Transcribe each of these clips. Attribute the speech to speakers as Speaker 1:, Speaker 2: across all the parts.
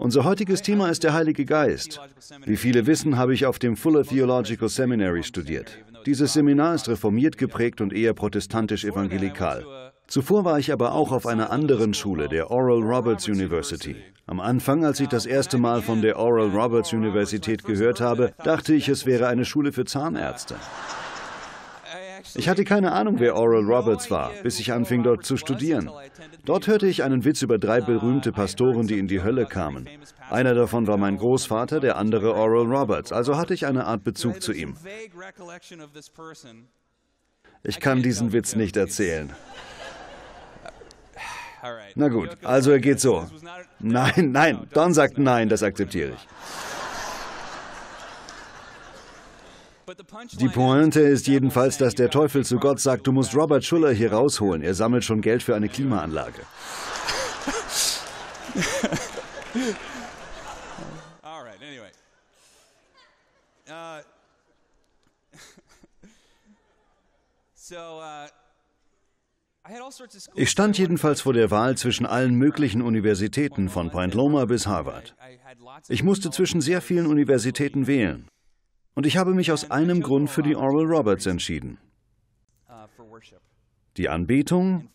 Speaker 1: Unser heutiges Thema ist der Heilige Geist. Wie viele wissen, habe ich auf dem Fuller Theological Seminary studiert. Dieses Seminar ist reformiert geprägt und eher protestantisch-evangelikal. Zuvor war ich aber auch auf einer anderen Schule, der Oral Roberts University. Am Anfang, als ich das erste Mal von der Oral Roberts Universität gehört habe, dachte ich, es wäre eine Schule für Zahnärzte. Ich hatte keine Ahnung, wer Oral Roberts war, bis ich anfing, dort zu studieren. Dort hörte ich einen Witz über drei berühmte Pastoren, die in die Hölle kamen. Einer davon war mein Großvater, der andere Oral Roberts, also hatte ich eine Art Bezug zu ihm. Ich kann diesen Witz nicht erzählen. Na gut, also er geht so. Nein, nein, Don sagt nein, das akzeptiere ich. Die Pointe ist jedenfalls, dass der Teufel zu Gott sagt, du musst Robert Schuller hier rausholen, er sammelt schon Geld für eine Klimaanlage. Uh, uh, ich stand jedenfalls vor der Wahl zwischen allen möglichen Universitäten von Point Loma bis Harvard. Ich musste zwischen sehr vielen Universitäten wählen. Und ich habe mich aus einem Grund für die Oral Roberts entschieden. Die Anbetung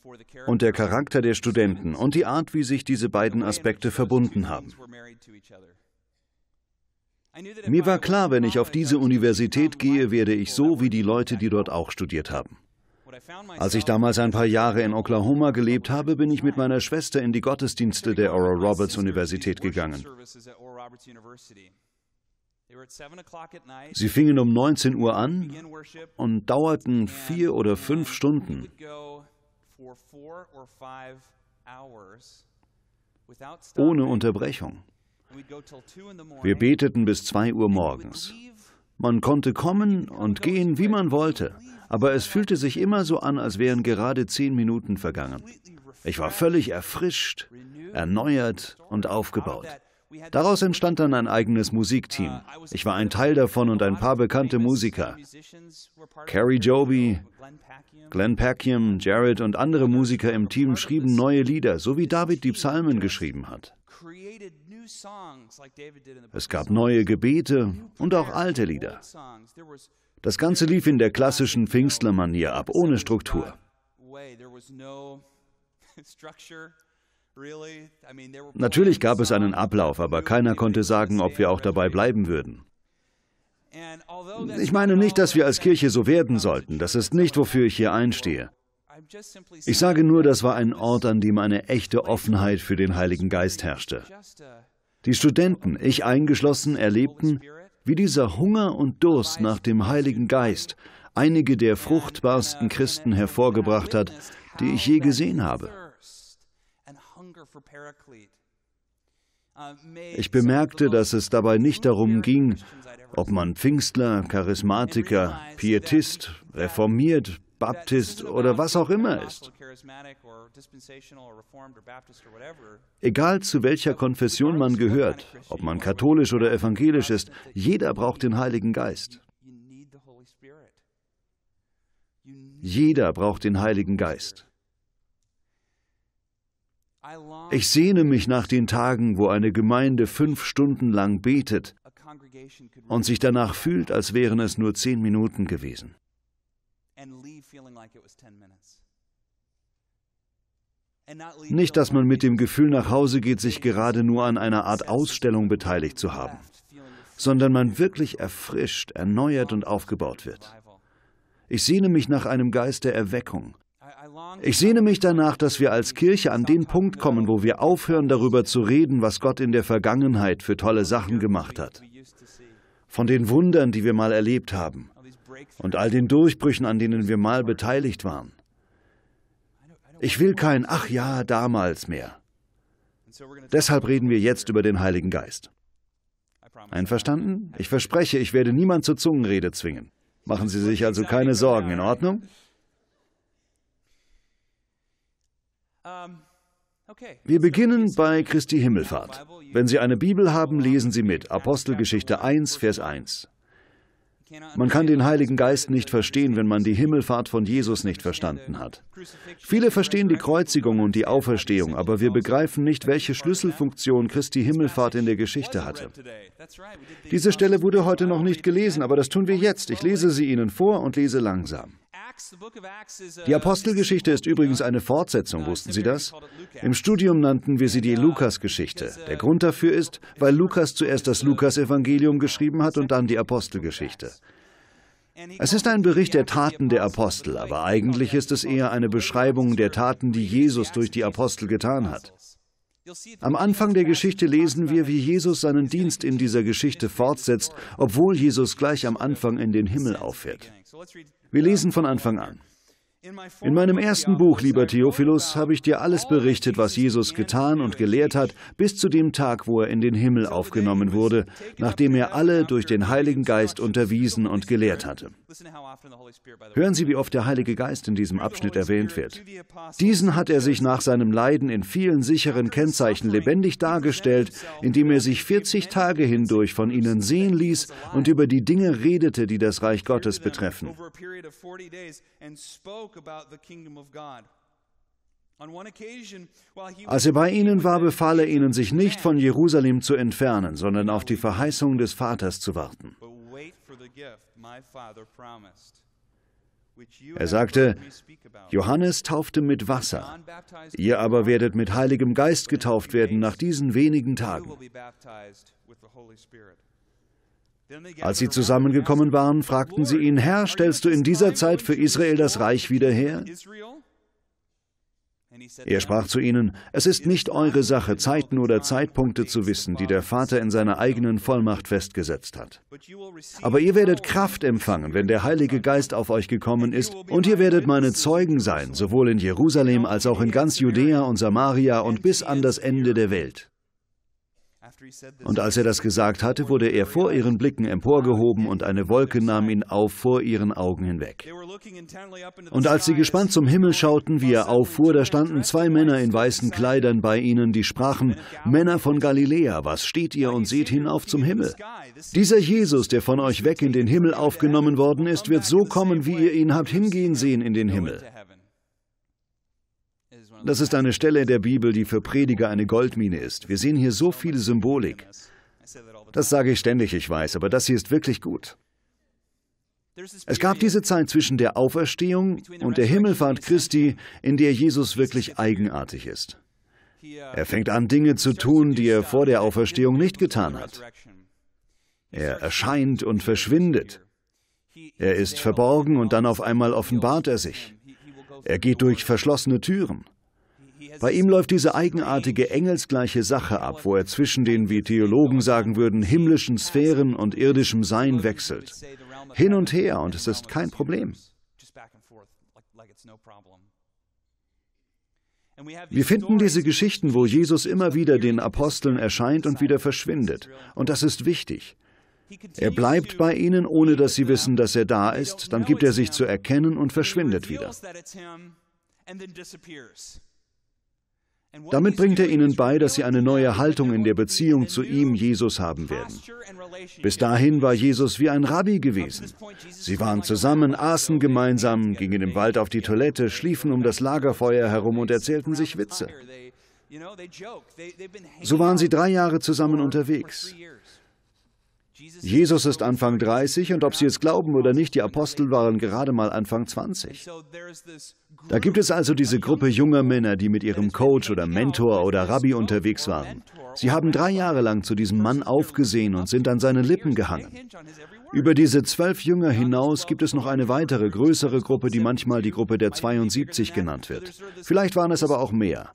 Speaker 1: und der Charakter der Studenten und die Art, wie sich diese beiden Aspekte verbunden haben. Mir war klar, wenn ich auf diese Universität gehe, werde ich so wie die Leute, die dort auch studiert haben. Als ich damals ein paar Jahre in Oklahoma gelebt habe, bin ich mit meiner Schwester in die Gottesdienste der Oral Roberts Universität gegangen. Sie fingen um 19 Uhr an und dauerten vier oder fünf Stunden.
Speaker 2: Ohne Unterbrechung. Wir
Speaker 1: beteten bis 2 Uhr morgens. Man konnte kommen und gehen, wie man wollte, aber es fühlte sich immer so an, als wären gerade zehn Minuten vergangen. Ich war völlig erfrischt, erneuert und aufgebaut. Daraus entstand dann ein eigenes Musikteam. Ich war ein Teil davon und ein paar bekannte Musiker. Carrie Joby, Glenn Packiam, Jared und andere Musiker im Team schrieben neue Lieder, so wie David die Psalmen geschrieben hat. Es gab neue Gebete und auch alte Lieder. Das Ganze lief in der klassischen Pfingstler-Manier ab, ohne Struktur. Natürlich gab es einen Ablauf, aber keiner konnte sagen, ob wir auch dabei bleiben würden. Ich meine nicht, dass wir als Kirche so werden sollten. Das ist nicht, wofür ich hier einstehe. Ich sage nur, das war ein Ort, an dem eine echte Offenheit für den Heiligen Geist herrschte. Die Studenten, ich eingeschlossen, erlebten, wie dieser Hunger und Durst nach dem Heiligen Geist einige der uh, fruchtbarsten Christen hervorgebracht hat, die ich je gesehen habe. Äh, ich bemerkte, dass es dabei nicht darum ging, ob man Pfingstler, Charismatiker, Pietist, Reformiert, Baptist oder was auch immer ist. Egal zu welcher Konfession man gehört, ob man katholisch oder evangelisch ist, jeder braucht den Heiligen Geist. Jeder braucht den Heiligen Geist. Ich sehne mich nach den Tagen, wo eine Gemeinde fünf Stunden lang betet und sich danach fühlt, als wären es nur zehn Minuten gewesen. Nicht, dass man mit dem Gefühl nach Hause geht, sich gerade nur an einer Art Ausstellung beteiligt zu haben, sondern man wirklich erfrischt, erneuert und aufgebaut wird. Ich sehne mich nach einem Geist der Erweckung, ich sehne mich danach, dass wir als Kirche an den Punkt kommen, wo wir aufhören darüber zu reden, was Gott in der Vergangenheit für tolle Sachen gemacht hat. Von den Wundern, die wir mal erlebt haben und all den Durchbrüchen, an denen wir mal beteiligt waren. Ich will kein Ach ja, damals mehr. Deshalb reden wir jetzt über den Heiligen Geist. Einverstanden? Ich verspreche, ich werde niemand zur Zungenrede zwingen. Machen Sie sich also keine Sorgen, in Ordnung? Ähm, wir beginnen bei Christi Himmelfahrt. Wenn Sie eine Bibel haben, lesen Sie mit. Apostelgeschichte 1, Vers 1. Man kann den Heiligen Geist nicht verstehen, wenn man die Himmelfahrt von Jesus nicht verstanden hat. Viele verstehen die Kreuzigung und die Auferstehung, aber wir begreifen nicht, welche Schlüsselfunktion Christi Himmelfahrt in der Geschichte hatte. Diese Stelle wurde heute noch nicht gelesen, aber das tun wir jetzt. Ich lese sie Ihnen vor und lese langsam. Die uh, Apostelgeschichte ist übrigens eine Fortsetzung, wussten Sie das? Im Studium nannten wir sie die uh, Lukas-Geschichte. Uh, der Grund dafür ist, weil Lukas zuerst das Lukasevangelium geschrieben hat und dann die Apostelgeschichte. Es ist ein Bericht der Taten der Apostel, aber eigentlich ist es eher eine Beschreibung der Taten, die Jesus durch die Apostel getan hat. Am Anfang der Geschichte lesen wir, wie Jesus seinen Dienst in dieser Geschichte fortsetzt, obwohl Jesus gleich am Anfang in den Himmel auffährt. Wir lesen von Anfang an. In meinem ersten Buch, lieber Theophilus, habe ich dir alles berichtet, was Jesus getan und gelehrt hat, bis zu dem Tag, wo er in den Himmel aufgenommen wurde, nachdem er alle durch den Heiligen Geist unterwiesen und gelehrt hatte. Hören Sie, wie oft der Heilige Geist in diesem Abschnitt erwähnt wird. Diesen hat er sich nach seinem Leiden in vielen sicheren Kennzeichen lebendig dargestellt, indem er sich 40 Tage hindurch von ihnen sehen ließ und über die Dinge redete, die das Reich Gottes betreffen. Als er bei ihnen war, befahl er ihnen, sich nicht von Jerusalem zu entfernen, sondern auf die Verheißung des Vaters zu warten. Er sagte, Johannes taufte mit Wasser, ihr aber werdet mit Heiligem Geist getauft werden nach diesen wenigen Tagen.
Speaker 2: Als sie zusammengekommen
Speaker 1: waren, fragten sie ihn, Herr, stellst du in dieser Zeit für Israel das Reich wieder her? Er sprach zu ihnen, es ist nicht eure Sache, Zeiten oder Zeitpunkte zu wissen, die der Vater in seiner eigenen Vollmacht festgesetzt hat. Aber ihr werdet Kraft empfangen, wenn der Heilige Geist auf euch gekommen ist, und ihr werdet meine Zeugen sein, sowohl in Jerusalem als auch in ganz Judäa und Samaria und bis an das Ende der Welt. Und als er das gesagt hatte, wurde er vor ihren Blicken emporgehoben und eine Wolke nahm ihn auf vor ihren Augen hinweg. Und als sie gespannt zum Himmel schauten, wie er auffuhr, da standen zwei Männer in weißen Kleidern bei ihnen, die sprachen, Männer von Galiläa, was steht ihr und seht hinauf zum Himmel? Dieser Jesus, der von euch weg in den Himmel aufgenommen worden ist, wird so kommen, wie ihr ihn habt hingehen sehen in den Himmel. Das ist eine Stelle der Bibel, die für Prediger eine Goldmine ist. Wir sehen hier so viel Symbolik. Das sage ich ständig, ich weiß, aber das hier ist wirklich gut. Es gab diese Zeit zwischen der Auferstehung und der Himmelfahrt Christi, in der Jesus wirklich eigenartig ist. Er fängt an, Dinge zu tun, die er vor der Auferstehung nicht getan hat. Er erscheint und verschwindet. Er ist verborgen und dann auf einmal offenbart er sich. Er geht durch verschlossene Türen. Bei ihm läuft diese eigenartige engelsgleiche Sache ab, wo er zwischen den, wie Theologen sagen würden, himmlischen Sphären und irdischem Sein wechselt. Hin und her und es ist kein Problem. Wir finden diese Geschichten, wo Jesus immer wieder den Aposteln erscheint und wieder verschwindet. Und das ist wichtig. Er bleibt bei ihnen, ohne dass sie wissen, dass er da ist, dann gibt er sich zu erkennen und verschwindet wieder. Damit bringt er ihnen bei, dass sie eine neue Haltung in der Beziehung zu ihm, Jesus, haben werden. Bis dahin war Jesus wie ein Rabbi gewesen. Sie waren zusammen, aßen gemeinsam, gingen im Wald auf die Toilette, schliefen um das Lagerfeuer herum und erzählten sich Witze. So waren sie drei Jahre zusammen unterwegs. Jesus ist Anfang 30 und ob Sie es glauben oder nicht, die Apostel waren gerade mal Anfang 20. Da gibt es also diese Gruppe junger Männer, die mit ihrem Coach oder Mentor oder Rabbi unterwegs waren. Sie haben drei Jahre lang zu diesem Mann aufgesehen und sind an seine Lippen gehangen. Über diese zwölf Jünger hinaus gibt es noch eine weitere größere Gruppe, die manchmal die Gruppe der 72 genannt wird. Vielleicht waren es aber auch mehr.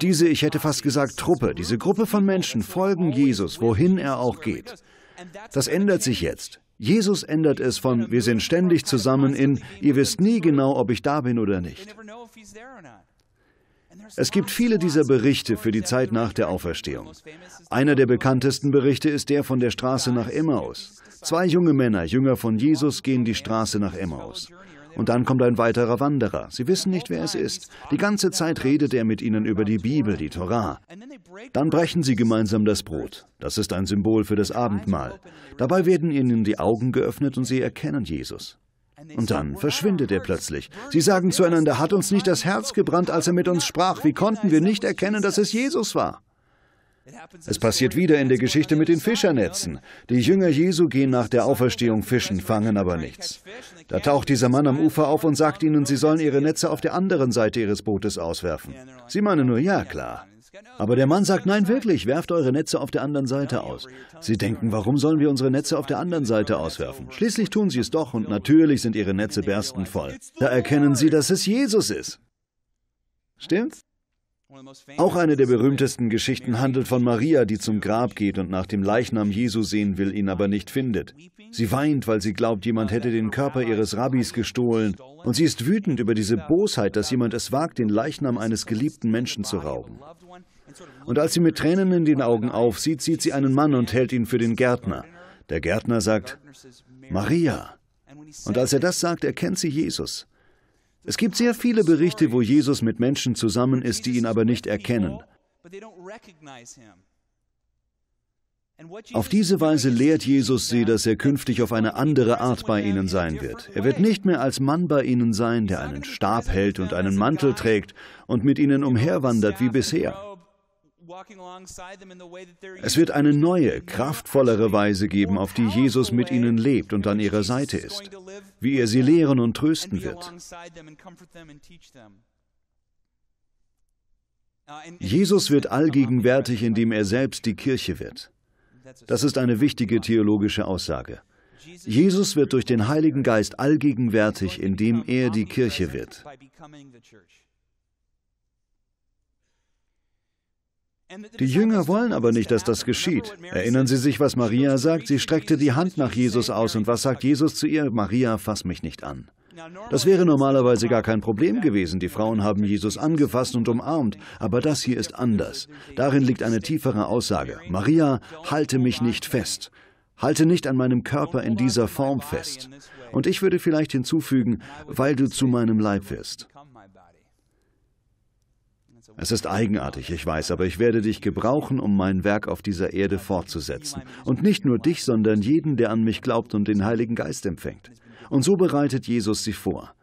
Speaker 1: Diese, ich hätte fast gesagt, Truppe, diese Gruppe von Menschen folgen Jesus, wohin er auch geht. Das ändert sich jetzt. Jesus ändert es von wir sind ständig zusammen in ihr wisst nie genau, ob ich da bin oder nicht. Es gibt viele dieser Berichte für die Zeit nach der Auferstehung. Einer der bekanntesten Berichte ist der von der Straße nach Emmaus. Zwei junge Männer, Jünger von Jesus, gehen die Straße nach Emmaus. Und dann kommt ein weiterer Wanderer. Sie wissen nicht, wer es ist. Die ganze Zeit redet er mit ihnen über die Bibel, die Torah. Dann brechen sie gemeinsam das Brot. Das ist ein Symbol für das Abendmahl. Dabei werden ihnen die Augen geöffnet und sie erkennen Jesus. Und dann verschwindet er plötzlich. Sie sagen zueinander, hat uns nicht das Herz gebrannt, als er mit uns sprach? Wie konnten wir nicht erkennen, dass es Jesus war? Es passiert wieder in der Geschichte mit den Fischernetzen. Die Jünger Jesu gehen nach der Auferstehung fischen, fangen aber nichts. Da taucht dieser Mann am Ufer auf und sagt ihnen, sie sollen ihre Netze auf der anderen Seite ihres Bootes auswerfen. Sie meinen nur, ja klar. Aber der Mann sagt, nein wirklich, werft eure Netze auf der anderen Seite aus. Sie denken, warum sollen wir unsere Netze auf der anderen Seite auswerfen? Schließlich tun sie es doch und natürlich sind ihre Netze berstenvoll. Da erkennen sie, dass es Jesus ist. Stimmt's? Auch eine der berühmtesten Geschichten handelt von Maria, die zum Grab geht und nach dem Leichnam Jesu sehen will, ihn aber nicht findet. Sie weint, weil sie glaubt, jemand hätte den Körper ihres Rabbis gestohlen. Und sie ist wütend über diese Bosheit, dass jemand es wagt, den Leichnam eines geliebten Menschen zu rauben. Und als sie mit Tränen in den Augen aufsieht, sieht sie einen Mann und hält ihn für den Gärtner. Der Gärtner sagt, Maria. Und als er das sagt, erkennt sie Jesus. Es gibt sehr viele Berichte, wo Jesus mit Menschen zusammen ist, die ihn aber nicht erkennen. Auf diese Weise lehrt Jesus sie, dass er künftig auf eine andere Art bei ihnen sein wird. Er wird nicht mehr als Mann bei ihnen sein, der einen Stab hält und einen Mantel trägt und mit ihnen umherwandert wie bisher. Es wird eine neue, kraftvollere Weise geben, auf die Jesus mit ihnen lebt und an ihrer Seite ist wie er sie lehren und trösten uh, wird. Jesus wird allgegenwärtig, indem er selbst die Kirche wird. Das ist eine wichtige theologische Aussage. Jesus wird durch den Heiligen Geist allgegenwärtig, indem er die Kirche wird. Die Jünger wollen aber nicht, dass das geschieht. Erinnern Sie sich, was Maria sagt? Sie streckte die Hand nach Jesus aus und was sagt Jesus zu ihr? Maria, fass mich nicht an. Das wäre normalerweise gar kein Problem gewesen. Die Frauen haben Jesus angefasst und umarmt, aber das hier ist anders. Darin liegt eine tiefere Aussage. Maria, halte mich nicht fest. Halte nicht an meinem Körper in dieser Form fest. Und ich würde vielleicht hinzufügen, weil du zu meinem Leib wirst. Es ist eigenartig, ich weiß, aber ich werde dich gebrauchen, um mein Werk auf dieser Erde fortzusetzen. Und nicht nur dich, sondern jeden, der an mich glaubt und den Heiligen Geist empfängt. Und so bereitet Jesus sie vor.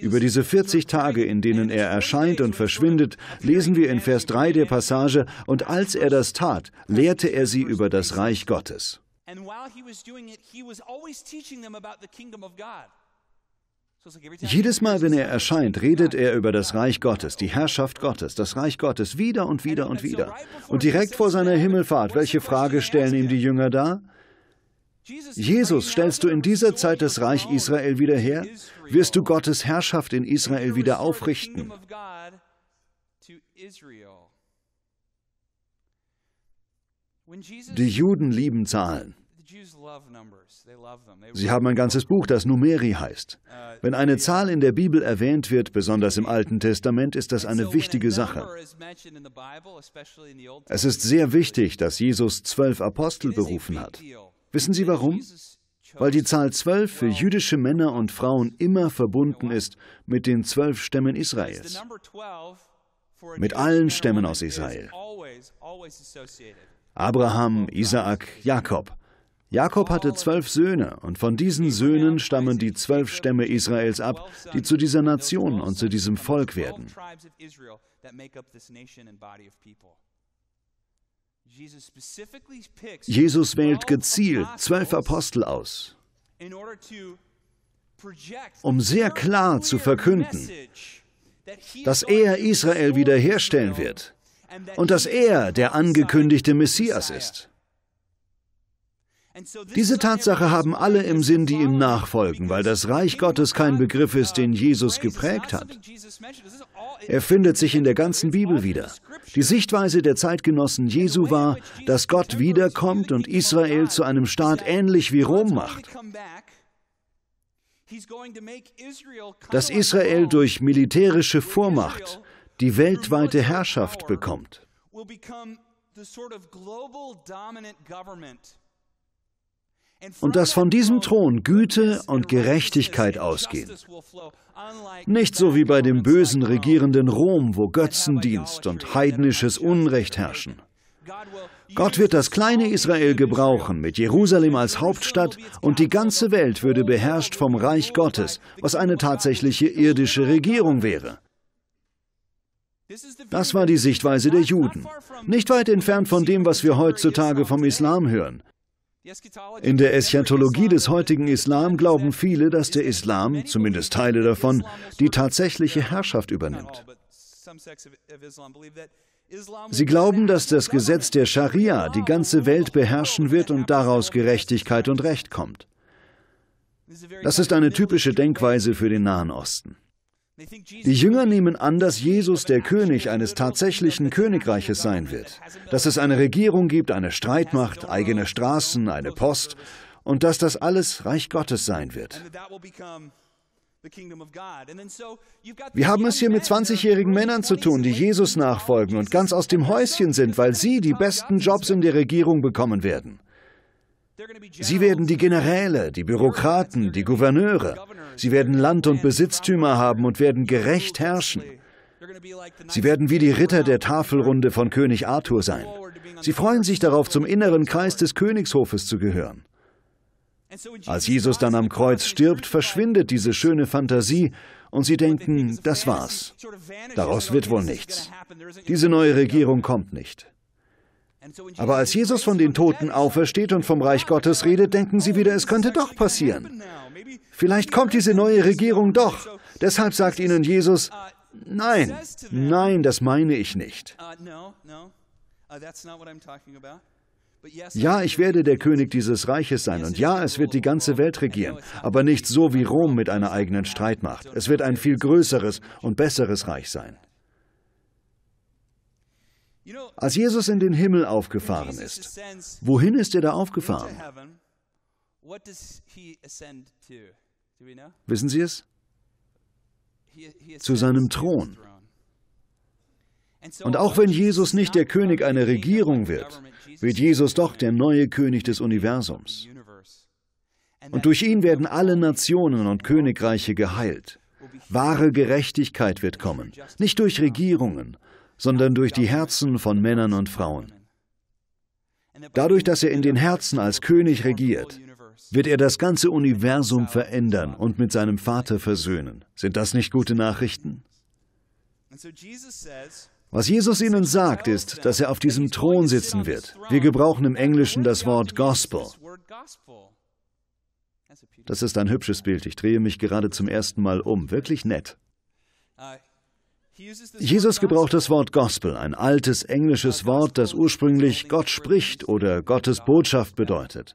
Speaker 1: Über diese 40 Tage, in denen er erscheint und verschwindet, lesen wir in Vers 3 der Passage, und als er das tat, lehrte er sie über das Reich Gottes.
Speaker 2: And while he was doing it, he was always teaching them about
Speaker 1: jedes Mal, wenn er erscheint, redet er über das Reich Gottes, die Herrschaft Gottes, das Reich Gottes wieder und wieder und wieder. Und direkt vor seiner Himmelfahrt, welche Frage stellen ihm die Jünger dar? Jesus, stellst du in dieser Zeit das Reich Israel wieder her? Wirst du Gottes Herrschaft in Israel wieder aufrichten? Die Juden lieben Zahlen.
Speaker 2: Sie haben ein ganzes
Speaker 1: Buch, das Numeri heißt. Uh, Wenn eine Zahl in der Bibel erwähnt wird, besonders im Alten Testament, ist das eine wichtige Sache. Es ist sehr wichtig, dass Jesus zwölf Apostel berufen hat. Wissen Sie warum? Weil die Zahl zwölf für jüdische Männer und Frauen immer verbunden ist mit den zwölf Stämmen Israels, mit allen Stämmen aus Israel. Abraham, Isaak, Jakob. Jakob hatte zwölf Söhne, und von diesen Söhnen stammen die zwölf Stämme Israels ab, die zu dieser Nation und zu diesem Volk werden.
Speaker 2: Jesus wählt gezielt
Speaker 1: zwölf Apostel aus, um sehr klar zu verkünden, dass er Israel wiederherstellen wird und dass er der angekündigte Messias ist. Diese Tatsache haben alle im Sinn, die ihm nachfolgen, weil das Reich Gottes kein Begriff ist, den Jesus geprägt hat. Er findet sich in der ganzen Bibel wieder. Die Sichtweise der Zeitgenossen Jesu war, dass Gott wiederkommt und Israel zu einem Staat ähnlich wie Rom macht. Dass Israel durch militärische Vormacht die weltweite Herrschaft bekommt und dass von diesem Thron Güte und Gerechtigkeit ausgehen. Nicht so wie bei dem bösen regierenden Rom, wo Götzendienst und heidnisches Unrecht herrschen. Gott wird das kleine Israel gebrauchen, mit Jerusalem als Hauptstadt, und die ganze Welt würde beherrscht vom Reich Gottes, was eine tatsächliche irdische Regierung wäre. Das war die Sichtweise der Juden, nicht weit entfernt von dem, was wir heutzutage vom Islam hören. In der Eschatologie des heutigen Islam glauben viele, dass der Islam, zumindest Teile davon, die tatsächliche Herrschaft übernimmt. Sie glauben, dass das Gesetz der Scharia die ganze Welt beherrschen wird und daraus Gerechtigkeit und Recht kommt. Das ist eine typische Denkweise für den Nahen Osten. Die Jünger nehmen an, dass Jesus der König eines tatsächlichen Königreiches sein wird, dass es eine Regierung gibt, eine Streitmacht, eigene Straßen, eine Post und dass das alles Reich Gottes sein wird. Wir haben es hier mit 20-jährigen Männern zu tun, die Jesus nachfolgen und ganz aus dem Häuschen sind, weil sie die besten Jobs in der Regierung bekommen werden. Sie werden die Generäle, die Bürokraten, die Gouverneure. Sie werden Land und Besitztümer haben und werden gerecht herrschen. Sie werden wie die Ritter der Tafelrunde von König Arthur sein. Sie freuen sich darauf, zum inneren Kreis des Königshofes zu gehören. Als Jesus dann am Kreuz stirbt, verschwindet diese schöne Fantasie und sie denken, das war's. Daraus wird wohl nichts. Diese neue Regierung kommt nicht. Aber als Jesus von den Toten aufersteht und vom Reich Gottes redet, denken sie wieder, es könnte doch passieren. Vielleicht kommt diese neue Regierung doch. Deshalb sagt ihnen Jesus,
Speaker 2: nein, nein,
Speaker 1: das meine ich nicht. Ja, ich werde der König dieses Reiches sein und ja, es wird die ganze Welt regieren, aber nicht so wie Rom mit einer eigenen Streitmacht. Es wird ein viel größeres und besseres Reich sein. Als Jesus in den Himmel aufgefahren ist, wohin ist er da aufgefahren? Wissen Sie es? Zu seinem Thron. Und auch wenn Jesus nicht der König einer Regierung wird, wird Jesus doch der neue König des Universums. Und durch ihn werden alle Nationen und Königreiche geheilt. Wahre Gerechtigkeit wird kommen, nicht durch Regierungen, sondern durch die Herzen von Männern und Frauen. Dadurch, dass er in den Herzen als König regiert, wird er das ganze Universum verändern und mit seinem Vater versöhnen. Sind das nicht gute Nachrichten? Was Jesus ihnen sagt, ist, dass er auf diesem Thron sitzen wird. Wir gebrauchen im Englischen das Wort Gospel. Das ist ein hübsches Bild. Ich drehe mich gerade zum ersten Mal um. Wirklich nett. Jesus gebraucht das Wort Gospel, ein altes englisches Wort, das ursprünglich Gott spricht oder Gottes Botschaft bedeutet.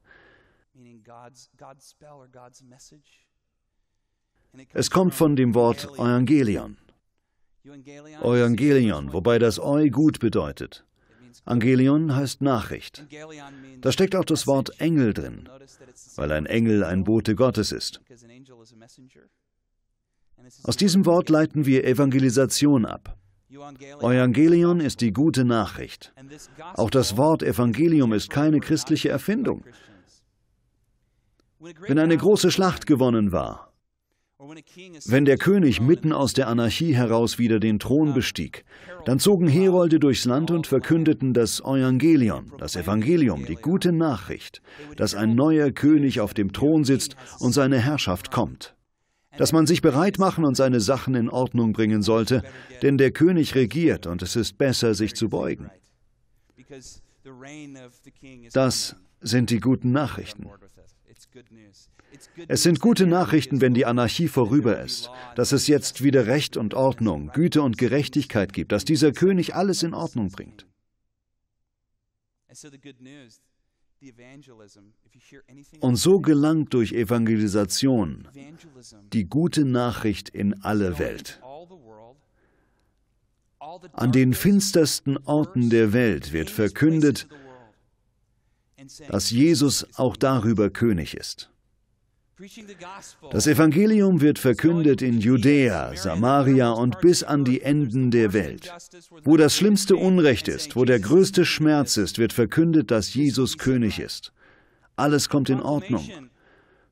Speaker 1: Es kommt von dem Wort Evangelion. Evangelion, wobei das Eu gut bedeutet. Angelion heißt Nachricht. Da steckt auch das Wort Engel drin,
Speaker 2: weil ein Engel
Speaker 1: ein Bote Gottes ist. Aus diesem Wort leiten wir Evangelisation ab. Evangelion ist die gute Nachricht. Auch das Wort Evangelium ist keine christliche Erfindung. Wenn eine große Schlacht gewonnen war, wenn der König mitten aus der Anarchie heraus wieder den Thron bestieg, dann zogen Herolde durchs Land und verkündeten das Evangelion, das Evangelium, die gute Nachricht, dass ein neuer König auf dem Thron sitzt und seine Herrschaft kommt dass man sich bereit machen und seine Sachen in Ordnung bringen sollte, denn der König regiert und es ist besser, sich zu beugen. Das sind die guten Nachrichten. Es sind gute Nachrichten, wenn die Anarchie vorüber ist, dass es jetzt wieder Recht und Ordnung, Güte und Gerechtigkeit gibt, dass dieser König alles in Ordnung bringt. Und so gelangt durch Evangelisation die gute Nachricht in alle Welt. An den finstersten Orten der Welt wird verkündet, dass Jesus auch darüber König ist. Das Evangelium wird verkündet in Judäa, Samaria und bis an die Enden der Welt. Wo das schlimmste Unrecht ist, wo der größte Schmerz ist, wird verkündet, dass Jesus König ist. Alles kommt in Ordnung.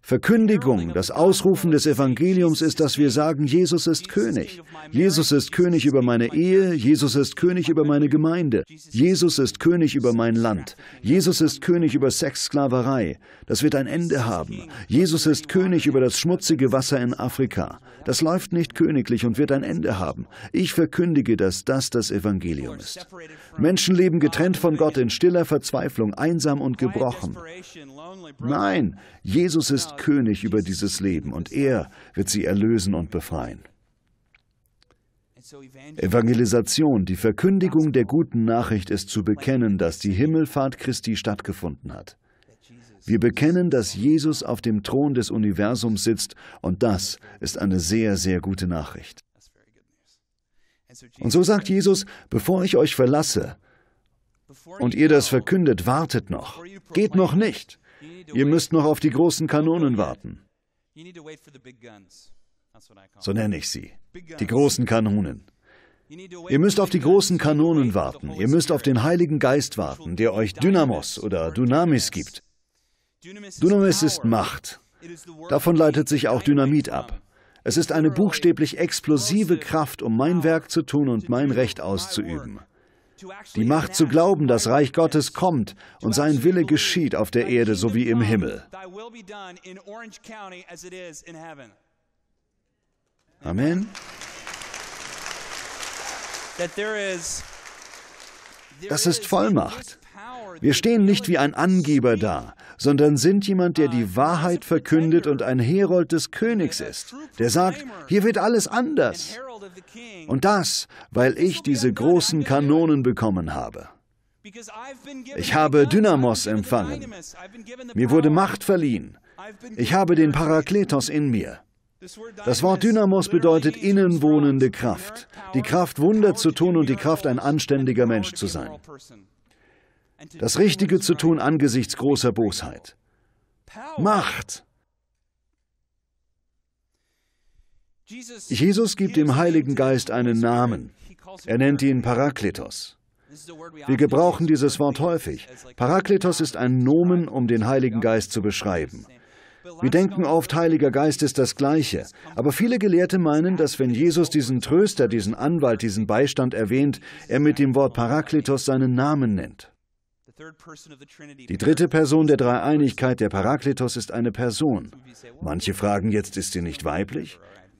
Speaker 1: Verkündigung, das Ausrufen des Evangeliums ist, dass wir sagen, Jesus ist König. Jesus ist König über meine Ehe, Jesus ist König über meine Gemeinde, Jesus ist König über mein Land, Jesus ist König über Sexsklaverei, das wird ein Ende haben. Jesus ist König über das schmutzige Wasser in Afrika, das läuft nicht königlich und wird ein Ende haben. Ich verkündige, dass das das Evangelium ist. Menschen leben getrennt von Gott in stiller Verzweiflung, einsam und gebrochen. Nein, Jesus ist König über dieses Leben und er wird sie erlösen und befreien. Evangelisation, die Verkündigung der guten Nachricht ist zu bekennen, dass die Himmelfahrt Christi stattgefunden hat. Wir bekennen, dass Jesus auf dem Thron des Universums sitzt und das ist eine sehr, sehr gute Nachricht. Und so sagt Jesus, bevor ich euch verlasse und ihr das verkündet, wartet noch, geht noch nicht. Ihr müsst noch auf die großen Kanonen warten. So nenne ich sie. Die großen Kanonen. Ihr müsst auf die großen Kanonen warten. Ihr müsst auf den Heiligen Geist warten, der euch Dynamos oder Dynamis gibt. Dynamis ist Macht. Davon leitet sich auch Dynamit ab. Es ist eine buchstäblich explosive Kraft, um mein Werk zu tun und mein Recht auszuüben. Die Macht zu glauben, das Reich Gottes kommt und sein Wille geschieht auf der Erde sowie im Himmel. Amen.
Speaker 2: Das ist Vollmacht.
Speaker 1: Wir stehen nicht wie ein Angeber da, sondern sind jemand, der die Wahrheit verkündet und ein Herold des Königs ist, der sagt, hier wird alles anders. Und das, weil ich diese großen Kanonen bekommen habe. Ich habe Dynamos empfangen. Mir wurde Macht verliehen. Ich habe den Parakletos in mir. Das Wort Dynamos bedeutet innenwohnende Kraft, die Kraft, Wunder zu tun und die Kraft, ein anständiger Mensch zu sein. Das Richtige zu tun angesichts großer Bosheit. Macht! Jesus gibt dem Heiligen Geist einen Namen. Er nennt ihn Parakletos. Wir gebrauchen dieses Wort häufig. Parakletos ist ein Nomen, um den Heiligen Geist zu beschreiben. Wir denken oft, Heiliger Geist ist das Gleiche. Aber viele Gelehrte meinen, dass wenn Jesus diesen Tröster, diesen Anwalt, diesen Beistand erwähnt, er mit dem Wort Parakletos seinen Namen nennt. Die dritte Person der Dreieinigkeit, der Parakletos, ist eine Person. Manche fragen jetzt, ist sie nicht weiblich?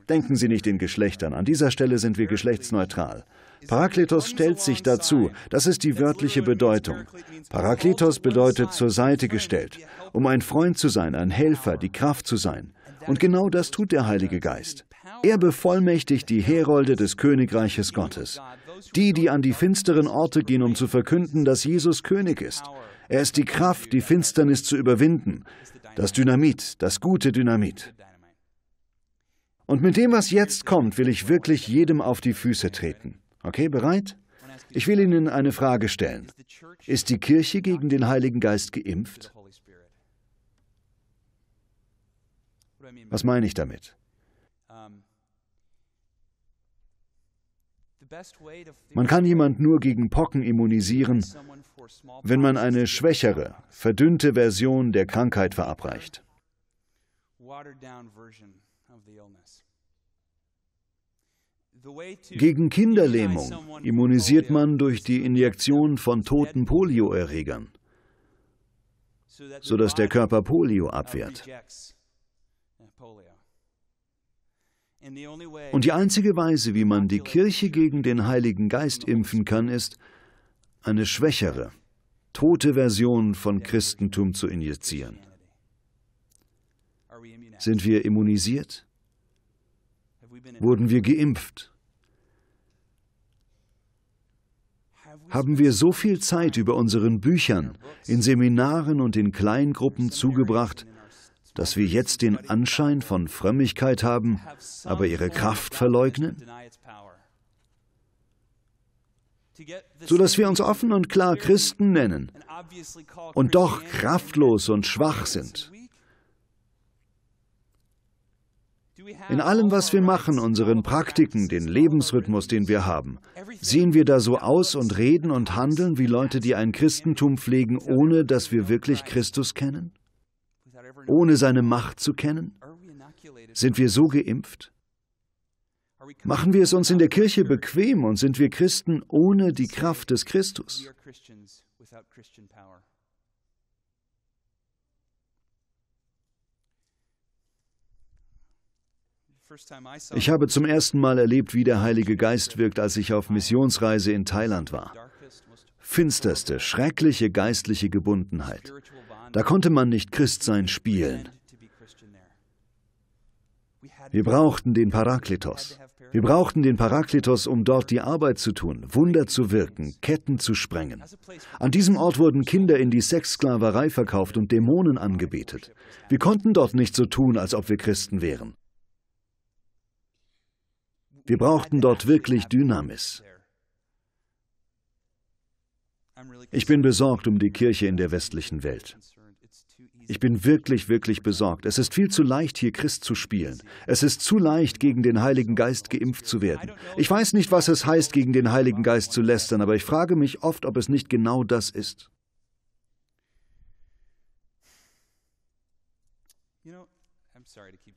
Speaker 1: Denken Sie nicht in Geschlechtern. An dieser Stelle sind wir geschlechtsneutral. Parakletos stellt sich dazu. Das ist die wörtliche Bedeutung. Parakletos bedeutet zur Seite gestellt, um ein Freund zu sein, ein Helfer, die Kraft zu sein. Und genau das tut der Heilige Geist. Er bevollmächtigt die Herolde des Königreiches Gottes. Die, die an die finsteren Orte gehen, um zu verkünden, dass Jesus König ist. Er ist die Kraft, die Finsternis zu überwinden. Das Dynamit, das gute Dynamit. Und mit dem, was jetzt kommt, will ich wirklich jedem auf die Füße treten. Okay, bereit? Ich will Ihnen eine Frage stellen. Ist die Kirche gegen den Heiligen Geist geimpft? Was meine ich damit? Man kann jemanden nur gegen Pocken immunisieren, wenn man eine schwächere, verdünnte Version der Krankheit verabreicht. Gegen Kinderlähmung immunisiert man durch die Injektion von toten Polioerregern,
Speaker 2: sodass der Körper Polio uh, abwehrt. Uh, Und die
Speaker 1: einzige Weise, wie man die Kirche gegen den Heiligen Geist impfen kann, ist, eine schwächere, tote Version von Christentum zu injizieren. Sind wir immunisiert? Wurden wir geimpft? Haben wir so viel Zeit über unseren Büchern, in Seminaren und in Kleingruppen zugebracht, dass wir jetzt den Anschein von Frömmigkeit haben, aber ihre Kraft verleugnen?
Speaker 2: Sodass wir uns offen und klar Christen nennen und doch
Speaker 1: kraftlos und schwach sind. In allem, was wir machen, unseren Praktiken, den Lebensrhythmus, den wir haben, sehen wir da so aus und reden und handeln wie Leute, die ein Christentum pflegen, ohne dass wir wirklich Christus kennen? Ohne seine Macht zu kennen? Sind wir so geimpft? Machen wir es uns in der Kirche bequem und sind wir Christen ohne die Kraft des Christus? Ich habe zum ersten Mal erlebt, wie der Heilige Geist wirkt, als ich auf Missionsreise in Thailand war. Finsterste, schreckliche geistliche Gebundenheit. Da konnte man nicht Christsein spielen. Wir brauchten den Parakletos. Wir brauchten den Parakletos, um dort die Arbeit zu tun, Wunder zu wirken, Ketten zu sprengen. An diesem Ort wurden Kinder in die Sexsklaverei verkauft und Dämonen angebetet. Wir konnten dort nicht so tun, als ob wir Christen wären. Wir brauchten dort wirklich Dynamis. Ich bin besorgt um die Kirche in der westlichen Welt. Ich bin wirklich, wirklich besorgt. Es ist viel zu leicht, hier Christ zu spielen. Es ist zu leicht, gegen den Heiligen Geist geimpft zu werden. Ich weiß nicht, was es heißt, gegen den Heiligen Geist zu lästern, aber ich frage mich oft, ob es nicht genau das ist.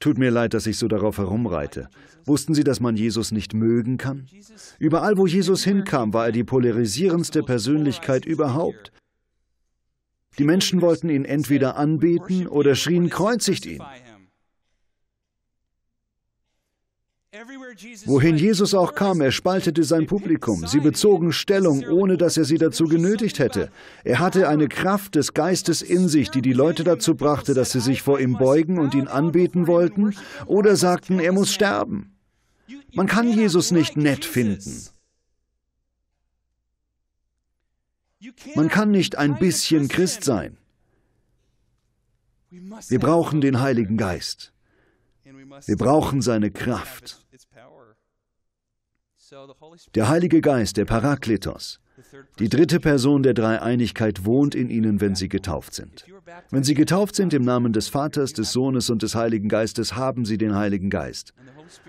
Speaker 1: Tut mir leid, dass ich so darauf herumreite. Wussten Sie, dass man Jesus nicht mögen kann? Überall, wo Jesus hinkam, war er die polarisierendste Persönlichkeit überhaupt. Die Menschen wollten ihn entweder anbeten oder schrien, kreuzigt ihn. Wohin Jesus auch kam, er spaltete sein Publikum. Sie bezogen Stellung, ohne dass er sie dazu genötigt hätte. Er hatte eine Kraft des Geistes in sich, die die Leute dazu brachte, dass sie sich vor ihm beugen und ihn anbeten wollten oder sagten, er muss sterben. Man kann Jesus nicht nett finden. Man kann nicht ein bisschen Christ sein.
Speaker 2: Wir brauchen
Speaker 1: den Heiligen Geist.
Speaker 2: Wir brauchen seine Kraft. Der
Speaker 1: Heilige Geist, der Parakletos, die dritte Person der Dreieinigkeit wohnt in ihnen, wenn sie getauft sind. Wenn sie getauft sind im Namen des Vaters, des Sohnes und des Heiligen Geistes, haben sie den Heiligen Geist.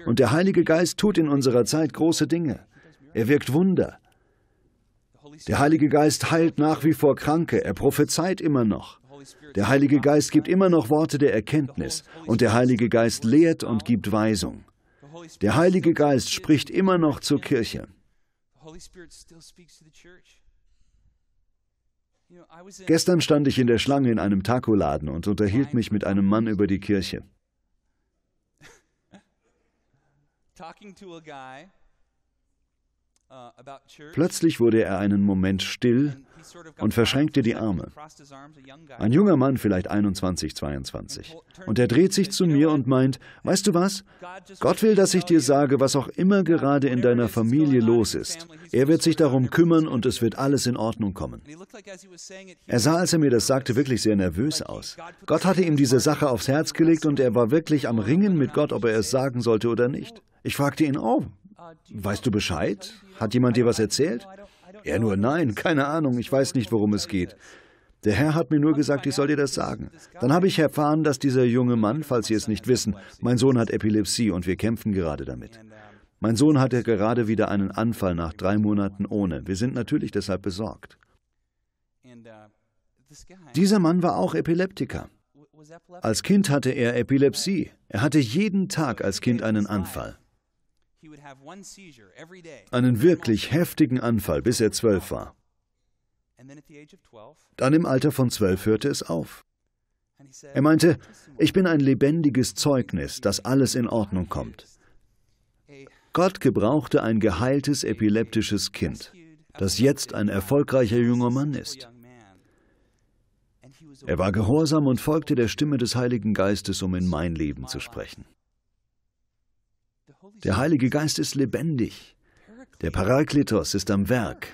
Speaker 1: Und der Heilige Geist tut in unserer Zeit große Dinge. Er wirkt Wunder. Der Heilige Geist heilt nach wie vor Kranke, er prophezeit immer noch. Der Heilige Geist gibt immer noch Worte der Erkenntnis und der Heilige Geist lehrt und gibt Weisung. Der Heilige Geist spricht immer noch zur Kirche. Gestern stand ich in der Schlange in einem Takoladen und unterhielt mich mit einem Mann über die Kirche.
Speaker 2: Uh, Plötzlich
Speaker 1: wurde er einen Moment still und verschränkte die Arme. Ein junger Mann, vielleicht 21, 22. Und er dreht sich zu mir und meint, weißt du was? Gott will, dass ich dir sage, was auch immer gerade in deiner Familie los ist. Er wird sich darum kümmern und es wird alles in Ordnung kommen. Er sah, als er mir das sagte, wirklich sehr nervös aus. Gott hatte ihm diese Sache aufs Herz gelegt und er war wirklich am Ringen mit Gott, ob er es sagen sollte oder nicht. Ich fragte ihn, oh, Weißt du Bescheid? Hat jemand dir was erzählt? Er nur, nein, keine Ahnung, ich weiß nicht, worum es geht. Der Herr hat mir nur gesagt, ich soll dir das sagen. Dann habe ich erfahren, dass dieser junge Mann, falls Sie es nicht wissen, mein Sohn hat Epilepsie und wir kämpfen gerade damit. Mein Sohn hatte gerade wieder einen Anfall nach drei Monaten ohne. Wir sind natürlich deshalb besorgt. Dieser Mann war auch Epileptiker. Als Kind hatte er Epilepsie. Er hatte jeden Tag als Kind einen Anfall einen wirklich heftigen Anfall, bis er zwölf war. Dann im Alter von zwölf hörte es auf. Er meinte, ich bin ein lebendiges Zeugnis, dass alles in Ordnung kommt. Gott gebrauchte ein geheiltes epileptisches Kind, das jetzt ein erfolgreicher junger Mann ist. Er war gehorsam und folgte der Stimme des Heiligen Geistes, um in mein Leben zu sprechen. Der Heilige Geist ist lebendig. Der Parakletos ist am Werk.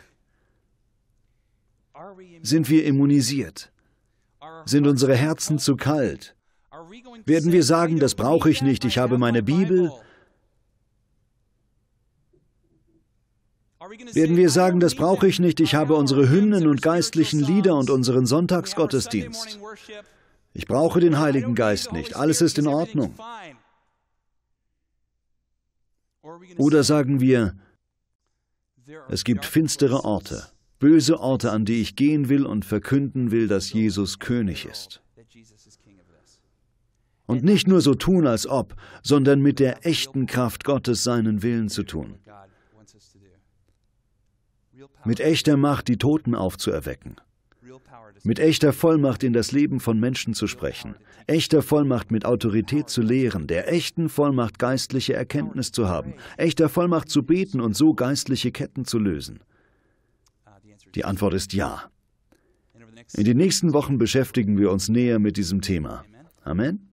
Speaker 1: Sind wir immunisiert? Sind unsere Herzen zu kalt? Werden wir sagen, das brauche ich nicht, ich habe meine Bibel? Werden wir sagen, das brauche ich nicht, ich habe unsere Hymnen und geistlichen Lieder und unseren Sonntagsgottesdienst? Ich brauche den Heiligen Geist nicht, alles ist in Ordnung. Oder sagen wir, es gibt finstere Orte, böse Orte, an die ich gehen will und verkünden will, dass Jesus König ist. Und nicht nur so tun, als ob, sondern mit der echten Kraft Gottes seinen Willen zu tun. Mit echter Macht die Toten aufzuerwecken mit echter Vollmacht in das Leben von Menschen zu sprechen, echter Vollmacht mit Autorität zu lehren, der echten Vollmacht geistliche Erkenntnis zu haben, echter Vollmacht zu beten und so geistliche Ketten zu lösen? Die Antwort ist ja. In den nächsten Wochen beschäftigen wir uns näher mit diesem Thema. Amen.